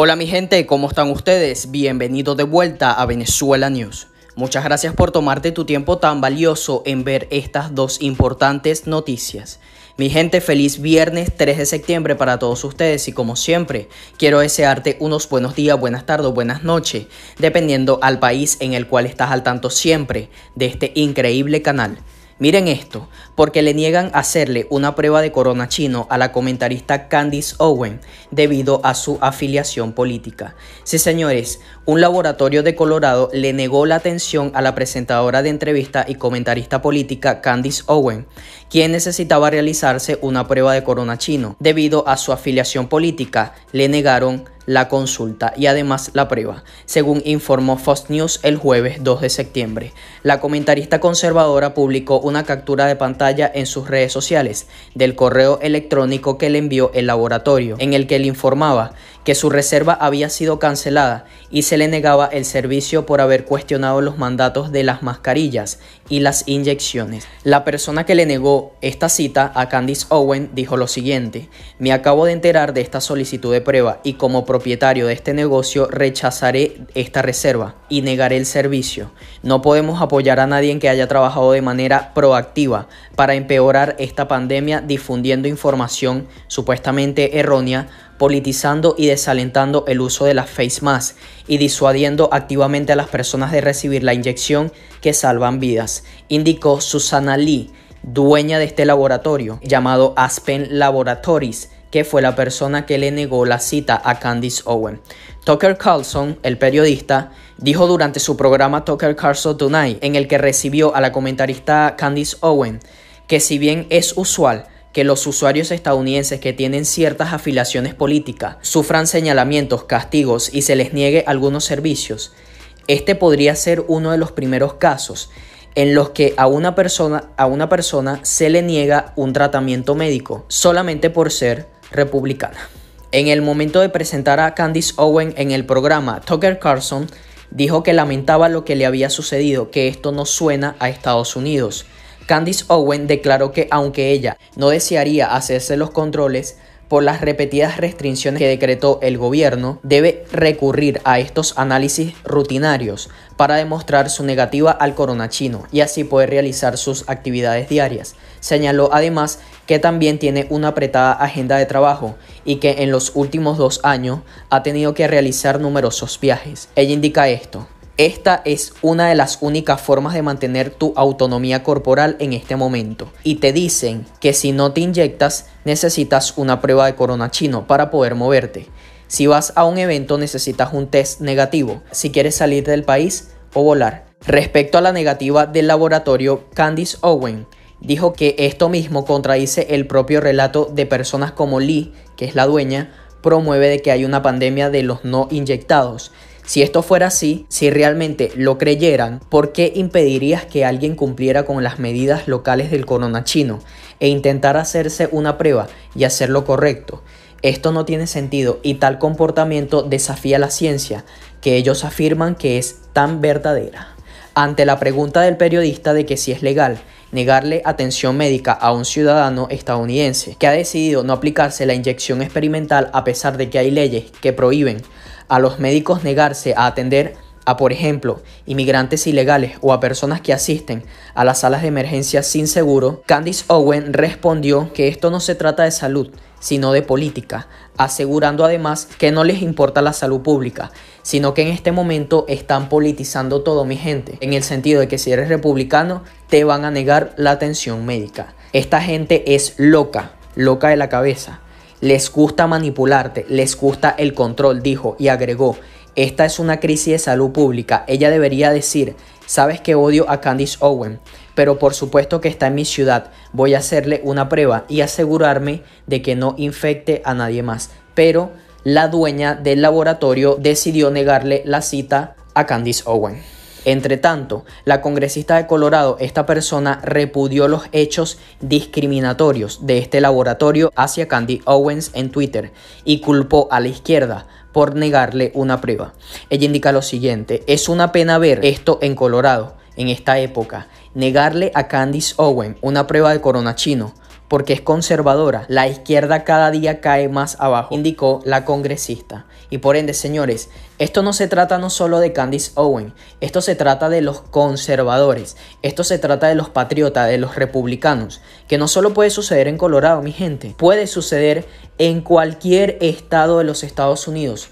Hola mi gente, ¿cómo están ustedes? Bienvenidos de vuelta a Venezuela News. Muchas gracias por tomarte tu tiempo tan valioso en ver estas dos importantes noticias. Mi gente, feliz viernes 3 de septiembre para todos ustedes y como siempre, quiero desearte unos buenos días, buenas tardes, buenas noches, dependiendo al país en el cual estás al tanto siempre de este increíble canal. Miren esto, porque le niegan hacerle una prueba de corona chino a la comentarista Candice Owen debido a su afiliación política. Sí, señores, un laboratorio de Colorado le negó la atención a la presentadora de entrevista y comentarista política Candice Owen, quien necesitaba realizarse una prueba de corona chino. Debido a su afiliación política, le negaron la consulta y además la prueba, según informó Fox News el jueves 2 de septiembre. La comentarista conservadora publicó una captura de pantalla en sus redes sociales del correo electrónico que le envió el laboratorio, en el que le informaba que su reserva había sido cancelada y se le negaba el servicio por haber cuestionado los mandatos de las mascarillas y las inyecciones. La persona que le negó esta cita a Candice Owen dijo lo siguiente, me acabo de enterar de esta solicitud de prueba y como propietario de este negocio rechazaré esta reserva y negaré el servicio. No podemos apoyar a nadie en que haya trabajado de manera proactiva para empeorar esta pandemia difundiendo información supuestamente errónea politizando y desalentando el uso de las face masks y disuadiendo activamente a las personas de recibir la inyección que salvan vidas, indicó Susana Lee, dueña de este laboratorio llamado Aspen Laboratories, que fue la persona que le negó la cita a Candice Owen. Tucker Carlson, el periodista, dijo durante su programa Tucker Carlson Tonight, en el que recibió a la comentarista Candice Owen, que si bien es usual, que los usuarios estadounidenses que tienen ciertas afiliaciones políticas sufran señalamientos, castigos y se les niegue algunos servicios, este podría ser uno de los primeros casos en los que a una persona, a una persona se le niega un tratamiento médico solamente por ser republicana. En el momento de presentar a Candice Owen en el programa, Tucker Carlson dijo que lamentaba lo que le había sucedido, que esto no suena a Estados Unidos. Candice Owen declaró que aunque ella no desearía hacerse los controles, por las repetidas restricciones que decretó el gobierno, debe recurrir a estos análisis rutinarios para demostrar su negativa al corona chino y así poder realizar sus actividades diarias. Señaló además que también tiene una apretada agenda de trabajo y que en los últimos dos años ha tenido que realizar numerosos viajes. Ella indica esto. Esta es una de las únicas formas de mantener tu autonomía corporal en este momento. Y te dicen que si no te inyectas, necesitas una prueba de corona chino para poder moverte. Si vas a un evento, necesitas un test negativo. Si quieres salir del país o volar. Respecto a la negativa del laboratorio, Candice Owen dijo que esto mismo contradice el propio relato de personas como Lee, que es la dueña, promueve de que hay una pandemia de los no inyectados, si esto fuera así, si realmente lo creyeran, ¿por qué impedirías que alguien cumpliera con las medidas locales del corona chino e intentara hacerse una prueba y hacer lo correcto? Esto no tiene sentido y tal comportamiento desafía la ciencia, que ellos afirman que es tan verdadera. Ante la pregunta del periodista de que si es legal, negarle atención médica a un ciudadano estadounidense que ha decidido no aplicarse la inyección experimental a pesar de que hay leyes que prohíben a los médicos negarse a atender a, por ejemplo, inmigrantes ilegales o a personas que asisten a las salas de emergencia sin seguro, Candice Owen respondió que esto no se trata de salud, sino de política, asegurando además que no les importa la salud pública, sino que en este momento están politizando todo mi gente, en el sentido de que si eres republicano te van a negar la atención médica. Esta gente es loca, loca de la cabeza. Les gusta manipularte, les gusta el control, dijo y agregó. Esta es una crisis de salud pública. Ella debería decir, sabes que odio a Candice Owen, pero por supuesto que está en mi ciudad. Voy a hacerle una prueba y asegurarme de que no infecte a nadie más. Pero la dueña del laboratorio decidió negarle la cita a Candice Owen. Entre tanto, la congresista de Colorado, esta persona, repudió los hechos discriminatorios de este laboratorio hacia Candy Owens en Twitter y culpó a la izquierda por negarle una prueba. Ella indica lo siguiente, es una pena ver esto en Colorado en esta época, negarle a Candice Owen una prueba de corona chino, porque es conservadora, la izquierda cada día cae más abajo, indicó la congresista. Y por ende, señores, esto no se trata no solo de Candice Owen, esto se trata de los conservadores, esto se trata de los patriotas, de los republicanos, que no solo puede suceder en Colorado, mi gente, puede suceder en cualquier estado de los Estados Unidos,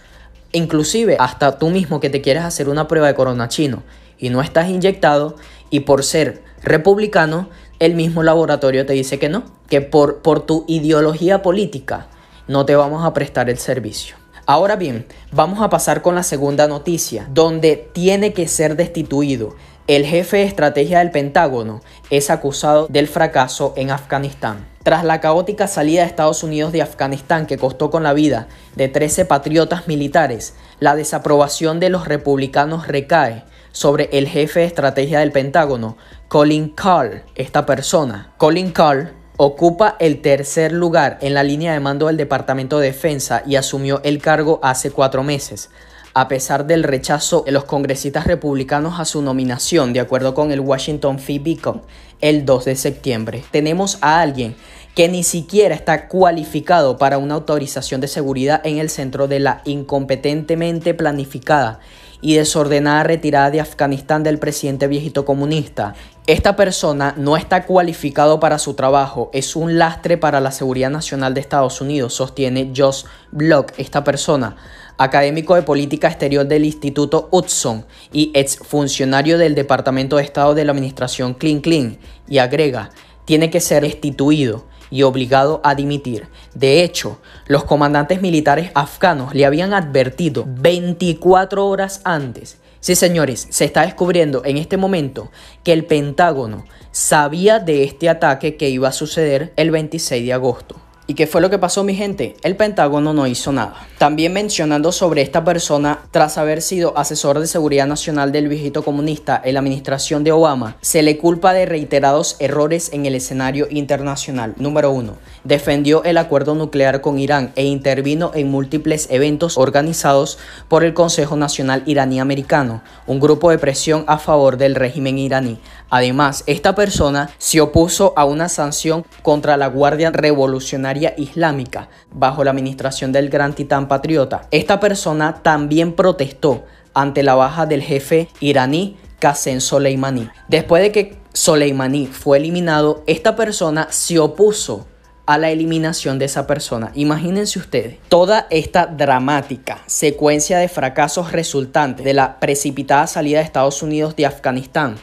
inclusive hasta tú mismo que te quieras hacer una prueba de corona chino y no estás inyectado y por ser republicano, el mismo laboratorio te dice que no, que por, por tu ideología política no te vamos a prestar el servicio. Ahora bien, vamos a pasar con la segunda noticia, donde tiene que ser destituido. El jefe de estrategia del Pentágono es acusado del fracaso en Afganistán. Tras la caótica salida de Estados Unidos de Afganistán que costó con la vida de 13 patriotas militares, la desaprobación de los republicanos recae sobre el jefe de estrategia del Pentágono, Colin Carl. Esta persona, Colin Carl, ocupa el tercer lugar en la línea de mando del Departamento de Defensa y asumió el cargo hace cuatro meses. A pesar del rechazo de los congresistas republicanos a su nominación, de acuerdo con el Washington Free Beacon, el 2 de septiembre, tenemos a alguien que ni siquiera está cualificado para una autorización de seguridad en el centro de la incompetentemente planificada y desordenada retirada de Afganistán del presidente viejito comunista. Esta persona no está cualificado para su trabajo, es un lastre para la seguridad nacional de Estados Unidos, sostiene Josh Block, esta persona, académico de política exterior del Instituto Hudson y ex funcionario del Departamento de Estado de la Administración Clinton, y agrega, tiene que ser destituido y obligado a dimitir. De hecho, los comandantes militares afganos le habían advertido 24 horas antes. Sí, señores, se está descubriendo en este momento que el Pentágono sabía de este ataque que iba a suceder el 26 de agosto. ¿Y qué fue lo que pasó mi gente? El Pentágono no hizo nada. También mencionando sobre esta persona, tras haber sido asesor de seguridad nacional del viejito comunista en la administración de Obama, se le culpa de reiterados errores en el escenario internacional. Número 1. Defendió el acuerdo nuclear con Irán e intervino en múltiples eventos organizados por el Consejo Nacional Iraní Americano, un grupo de presión a favor del régimen iraní, Además, esta persona se opuso a una sanción contra la Guardia Revolucionaria Islámica bajo la administración del gran titán patriota. Esta persona también protestó ante la baja del jefe iraní Qasem Soleimani. Después de que Soleimani fue eliminado, esta persona se opuso a la eliminación de esa persona. Imagínense ustedes, toda esta dramática secuencia de fracasos resultantes de la precipitada salida de Estados Unidos de Afganistán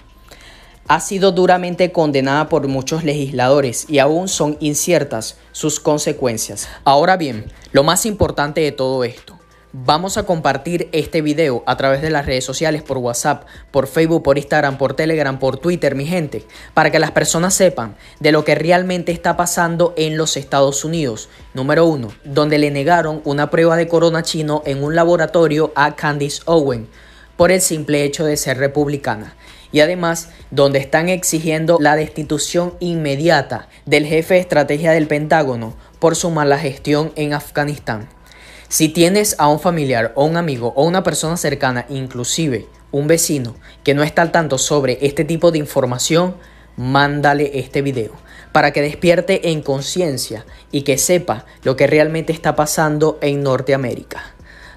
ha sido duramente condenada por muchos legisladores y aún son inciertas sus consecuencias. Ahora bien, lo más importante de todo esto, Vamos a compartir este video a través de las redes sociales, por WhatsApp, por Facebook, por Instagram, por Telegram, por Twitter, mi gente, para que las personas sepan de lo que realmente está pasando en los Estados Unidos. Número uno, donde le negaron una prueba de corona chino en un laboratorio a Candice Owen por el simple hecho de ser republicana y además donde están exigiendo la destitución inmediata del jefe de estrategia del Pentágono por su mala gestión en Afganistán. Si tienes a un familiar o un amigo o una persona cercana, inclusive un vecino, que no está al tanto sobre este tipo de información, mándale este video para que despierte en conciencia y que sepa lo que realmente está pasando en Norteamérica.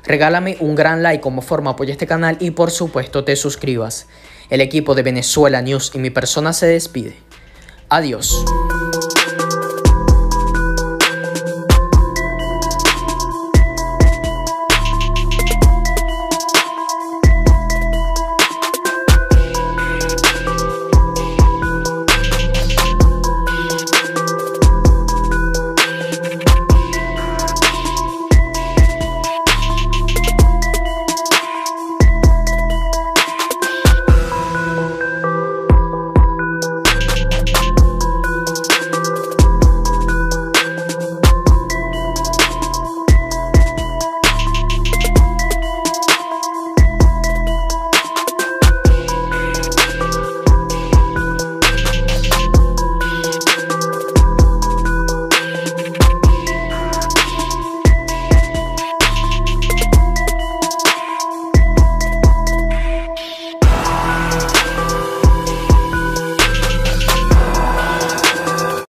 Regálame un gran like como forma apoya este canal y por supuesto te suscribas. El equipo de Venezuela News y mi persona se despide. Adiós.